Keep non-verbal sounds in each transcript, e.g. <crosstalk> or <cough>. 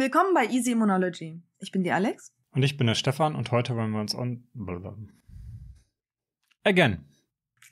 Willkommen bei Easy Immunology. Ich bin die Alex. Und ich bin der Stefan und heute wollen wir uns on. Again.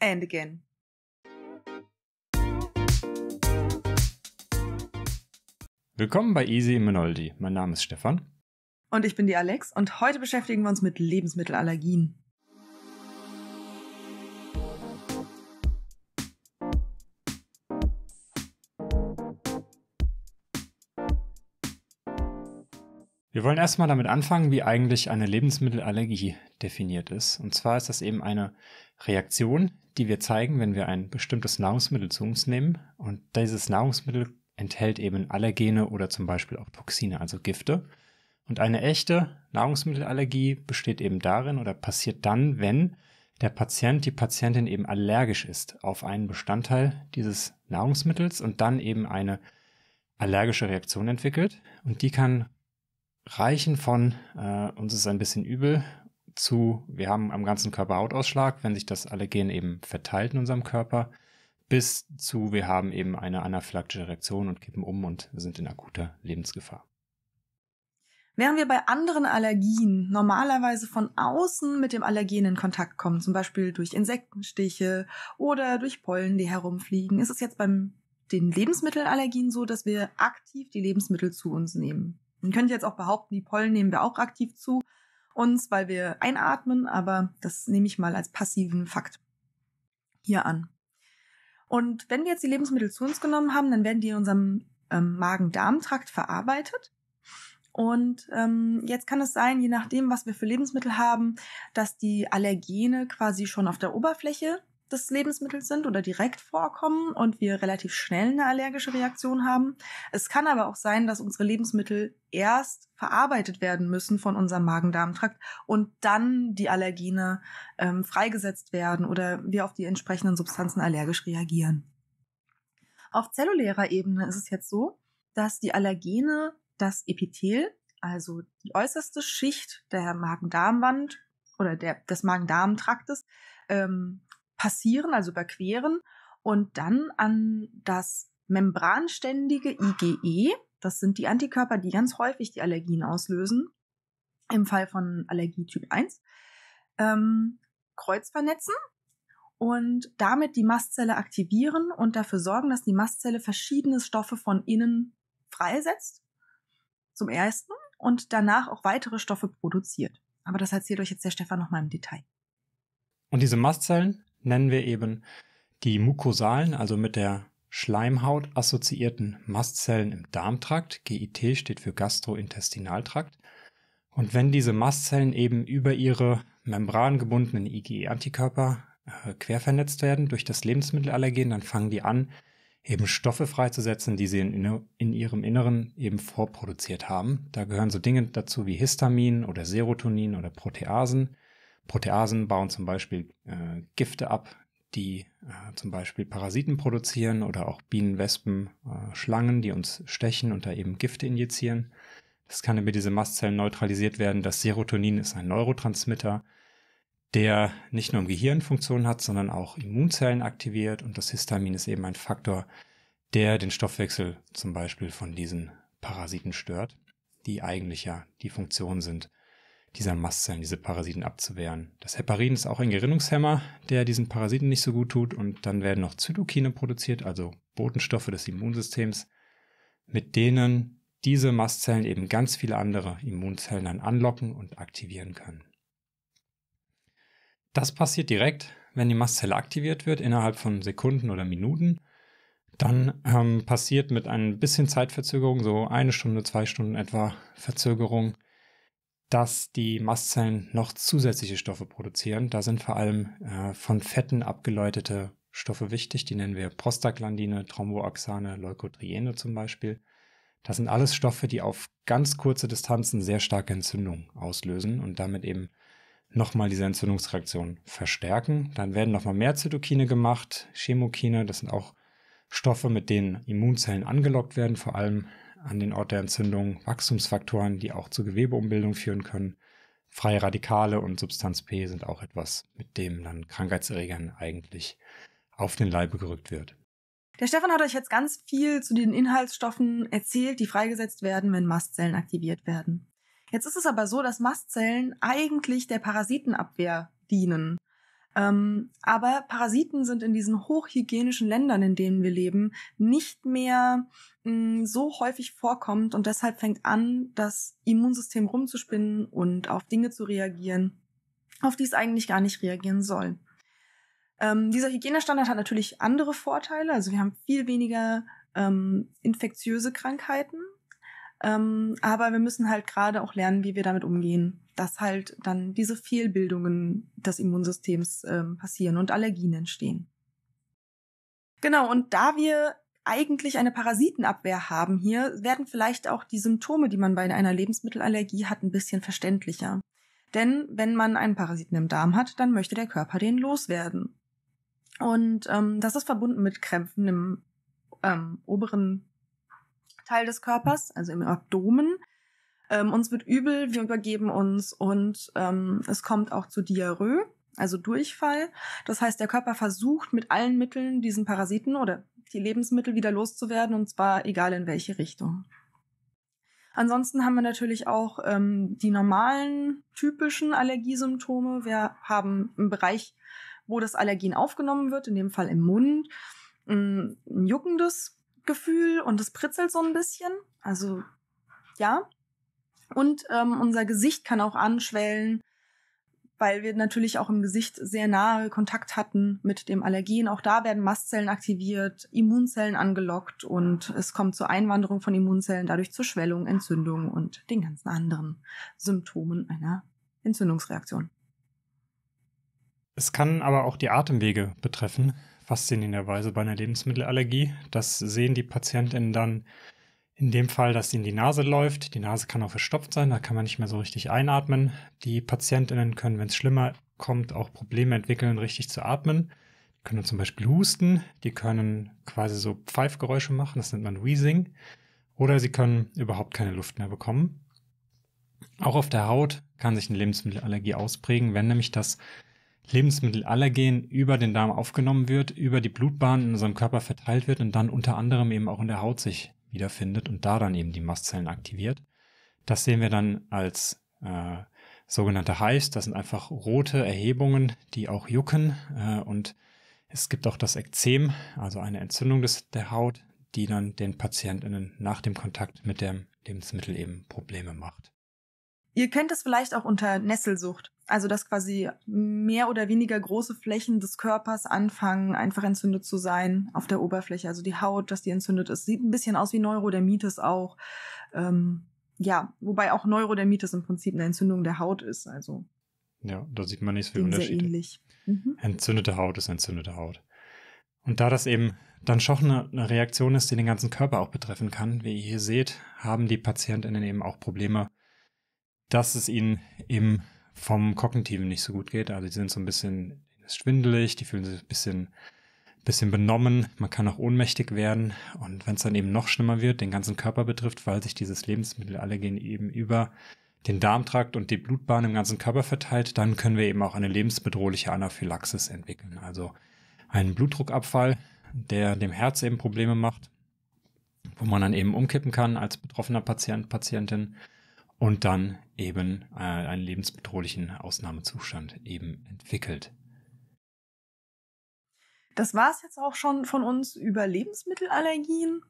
And again. Willkommen bei Easy Immunology. Mein Name ist Stefan. Und ich bin die Alex und heute beschäftigen wir uns mit Lebensmittelallergien. Wir wollen erstmal damit anfangen, wie eigentlich eine Lebensmittelallergie definiert ist. Und zwar ist das eben eine Reaktion, die wir zeigen, wenn wir ein bestimmtes Nahrungsmittel zu uns nehmen. Und dieses Nahrungsmittel enthält eben Allergene oder zum Beispiel auch Toxine, also Gifte. Und eine echte Nahrungsmittelallergie besteht eben darin oder passiert dann, wenn der Patient, die Patientin eben allergisch ist auf einen Bestandteil dieses Nahrungsmittels und dann eben eine allergische Reaktion entwickelt. Und die kann reichen von äh, uns ist ein bisschen übel zu wir haben am ganzen Körper Hautausschlag, wenn sich das Allergen eben verteilt in unserem Körper, bis zu wir haben eben eine anaphylaktische Reaktion und kippen um und sind in akuter Lebensgefahr. Während wir bei anderen Allergien normalerweise von außen mit dem Allergen in Kontakt kommen, zum Beispiel durch Insektenstiche oder durch Pollen, die herumfliegen, ist es jetzt beim den Lebensmittelallergien so, dass wir aktiv die Lebensmittel zu uns nehmen. Man könnte jetzt auch behaupten, die Pollen nehmen wir auch aktiv zu uns, weil wir einatmen, aber das nehme ich mal als passiven Fakt hier an. Und wenn wir jetzt die Lebensmittel zu uns genommen haben, dann werden die in unserem ähm, Magen-Darm-Trakt verarbeitet. Und ähm, jetzt kann es sein, je nachdem, was wir für Lebensmittel haben, dass die Allergene quasi schon auf der Oberfläche des Lebensmittels sind oder direkt vorkommen und wir relativ schnell eine allergische Reaktion haben. Es kann aber auch sein, dass unsere Lebensmittel erst verarbeitet werden müssen von unserem Magen-Darm-Trakt und dann die Allergene ähm, freigesetzt werden oder wir auf die entsprechenden Substanzen allergisch reagieren. Auf zellulärer Ebene ist es jetzt so, dass die Allergene das Epithel, also die äußerste Schicht der Magen-Darm-Wand oder der, des Magen-Darm-Traktes, ähm, passieren, also überqueren und dann an das membranständige IgE, das sind die Antikörper, die ganz häufig die Allergien auslösen, im Fall von Allergie Typ 1, ähm, Kreuz und damit die Mastzelle aktivieren und dafür sorgen, dass die Mastzelle verschiedene Stoffe von innen freisetzt, zum ersten, und danach auch weitere Stoffe produziert. Aber das erzählt euch jetzt der Stefan nochmal im Detail. Und diese Mastzellen, nennen wir eben die mukosalen, also mit der Schleimhaut assoziierten Mastzellen im Darmtrakt. GIT steht für Gastrointestinaltrakt. Und wenn diese Mastzellen eben über ihre membrangebundenen IgE-Antikörper äh, quer vernetzt werden durch das Lebensmittelallergen, dann fangen die an, eben Stoffe freizusetzen, die sie in, in, ihrem Inneren eben vorproduziert haben. Da gehören so Dinge dazu wie Histamin oder Serotonin oder Proteasen. Proteasen bauen zum Beispiel äh, Gifte ab, die äh, zum Beispiel Parasiten produzieren oder auch Bienen, Wespen, äh, Schlangen, die uns stechen und da eben Gifte injizieren. Das kann über diese Mastzellen neutralisiert werden. Das Serotonin ist ein Neurotransmitter, der nicht nur im Gehirn Funktion hat, sondern auch Immunzellen aktiviert und das Histamin ist eben ein Faktor, der den Stoffwechsel zum Beispiel von diesen Parasiten stört, die eigentlich ja die Funktion sind, dieser Mastzellen, diese Parasiten abzuwehren. Das Heparin ist auch ein Gerinnungshemmer, der diesen Parasiten nicht so gut tut und dann werden noch Zytokine produziert, also Botenstoffe des Immunsystems, mit denen diese Mastzellen eben ganz viele andere Immunzellen dann anlocken und aktivieren können. Das passiert direkt, wenn die Mastzelle aktiviert wird, innerhalb von Sekunden oder Minuten. Dann ähm, passiert mit ein bisschen Zeitverzögerung, so eine Stunde, zwei Stunden etwa Verzögerung, dass die Mastzellen noch zusätzliche Stoffe produzieren. Da sind vor allem äh, von Fetten abgeläutete Stoffe wichtig. Die nennen wir Prostaglandine, Thromboaxane, Leukotriene zum Beispiel. Das sind alles Stoffe, die auf ganz kurze Distanzen sehr starke Entzündungen auslösen und damit eben nochmal diese Entzündungsreaktion verstärken. Dann werden nochmal mehr Zytokine gemacht, Chemokine, das sind auch Stoffe, mit denen Immunzellen angelockt werden, vor allem an den Ort der Entzündung, Wachstumsfaktoren, die auch zu Gewebeumbildung führen können. Freie Radikale und Substanz P sind auch etwas, mit dem dann Krankheitserregern eigentlich auf den Leibe gerückt wird. Der Stefan hat euch jetzt ganz viel zu den Inhaltsstoffen erzählt, die freigesetzt werden, wenn Mastzellen aktiviert werden. Jetzt ist es aber so, dass Mastzellen eigentlich der Parasitenabwehr dienen. Ähm, aber Parasiten sind in diesen hochhygienischen Ländern, in denen wir leben, nicht mehr mh, mm, so häufig vorkommt und deshalb fängt an, das Immunsystem rumzuspinnen und auf Dinge zu reagieren, auf die es eigentlich gar nicht reagieren soll. Ähm, dieser Hygienestandard hat natürlich andere Vorteile. Also wir haben viel weniger ähm, infektiöse Krankheiten. Ähm, aber wir müssen halt gerade auch lernen, wie wir damit umgehen, dass halt dann diese Fehlbildungen des Immunsystems ähm, passieren und Allergien entstehen. Genau, und da wir eigentlich eine Parasitenabwehr haben hier, werden vielleicht auch die Symptome, die man bei einer Lebensmittelallergie hat, ein bisschen verständlicher. Denn wenn man einen Parasiten im Darm hat, dann möchte der Körper den loswerden. Und ähm, das ist verbunden mit Krämpfen im ähm, oberen Teil des Körpers, also im Abdomen. Ähm, uns wird übel, wir übergeben uns und ähm, es kommt auch zu Diarrhoe, also Durchfall. Das heißt, der Körper versucht mit allen Mitteln diesen Parasiten oder die Lebensmittel wieder loszuwerden und zwar egal in welche Richtung. Ansonsten haben wir natürlich auch ähm, die normalen typischen Allergiesymptome. Wir haben im Bereich, wo das Allergen aufgenommen wird, in dem Fall im Mund, ein juckendes Gefühl und es pritzelt so ein bisschen. Also ja. Und ähm, unser Gesicht kann auch anschwellen, weil wir natürlich auch im Gesicht sehr nahe Kontakt hatten mit dem Allergen. Auch da werden Mastzellen aktiviert, Immunzellen angelockt und es kommt zur Einwanderung von Immunzellen, dadurch zur Schwellung, Entzündung und den ganzen anderen Symptomen einer Entzündungsreaktion. Es kann aber auch die Atemwege betreffen faszinierenderweise bei einer Lebensmittelallergie. Das sehen die PatientInnen dann in dem Fall, dass ihnen die Nase läuft. Die Nase kann auch verstopft sein, da kann man nicht mehr so richtig einatmen. Die PatientInnen können, wenn es schlimmer kommt, auch Probleme entwickeln, richtig zu atmen. Die können zum Beispiel husten, die können quasi so Pfeifgeräusche machen, das nennt man Wheezing. Oder sie können überhaupt keine Luft mehr bekommen. Auch auf der Haut kann sich eine Lebensmittelallergie ausprägen, wenn nämlich das Lebensmittelallergen über den Darm aufgenommen wird, über die Blutbahn in unserem Körper verteilt wird und dann unter anderem eben auch in der Haut sich wiederfindet und da dann eben die Mastzellen aktiviert. Das sehen wir dann als äh, sogenannte Hives. Das sind einfach rote Erhebungen, die auch jucken. Äh, und es gibt auch das Ekzem, also eine Entzündung des, der Haut, die dann den PatientInnen nach dem Kontakt mit dem Lebensmittel eben Probleme macht. Ihr kennt es vielleicht auch unter Nesselsucht. Also dass quasi mehr oder weniger große Flächen des Körpers anfangen, einfach entzündet zu sein auf der Oberfläche. Also die Haut, dass die entzündet ist. Sieht ein bisschen aus wie Neurodermitis auch. Ähm, ja, wobei auch Neurodermitis im Prinzip eine Entzündung der Haut ist. Also ja, da sieht man nicht so viele Unterschiede. Mhm. Entzündete Haut ist entzündete Haut. Und da das eben dann schon eine, eine Reaktion ist, die den ganzen Körper auch betreffen kann, wie ihr hier seht, haben die PatientInnen eben auch Probleme, dass es ihnen im vom Kognitiven nicht so gut geht. Also die sind so ein bisschen schwindelig, die fühlen sich ein bisschen, bisschen benommen, man kann auch ohnmächtig werden. Und wenn es dann eben noch schlimmer wird, den ganzen Körper betrifft, weil sich dieses Lebensmittel Lebensmittelallergen eben über den Darmtrakt und die Blutbahn im ganzen Körper verteilt, dann können wir eben auch eine lebensbedrohliche Anaphylaxis entwickeln. Also einen Blutdruckabfall, der dem Herz eben Probleme macht, wo man dann eben umkippen kann als betroffener Patient, Patientin und dann eben äh, einen lebensbedrohlichen Ausnahmezustand eben entwickelt. Das war es jetzt auch schon von uns über Lebensmittelallergien.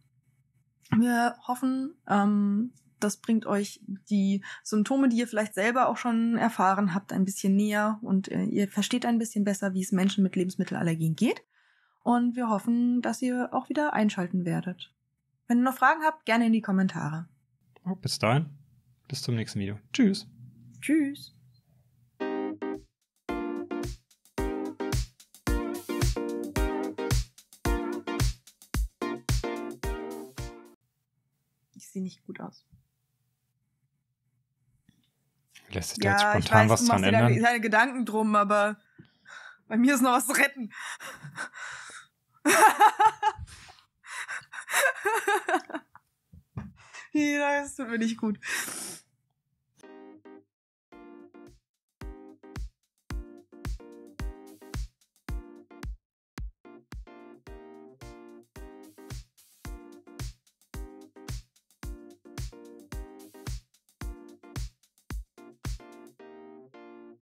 Wir hoffen, ähm, das bringt euch die Symptome, die ihr vielleicht selber auch schon erfahren habt, ein bisschen näher und äh, ihr versteht ein bisschen besser, wie es Menschen mit Lebensmittelallergien geht. Und wir hoffen, dass ihr auch wieder einschalten werdet. Wenn ihr noch Fragen habt, gerne in die Kommentare. bis dahin bis zum nächsten Video. Tschüss. Tschüss. Ich sehe nicht gut aus. Lässt sich da jetzt spontan ich weiß, was dran ändern? Da, ich Gedanken drum, aber bei mir ist noch was zu retten. ja, <laughs> das tut mir nicht gut.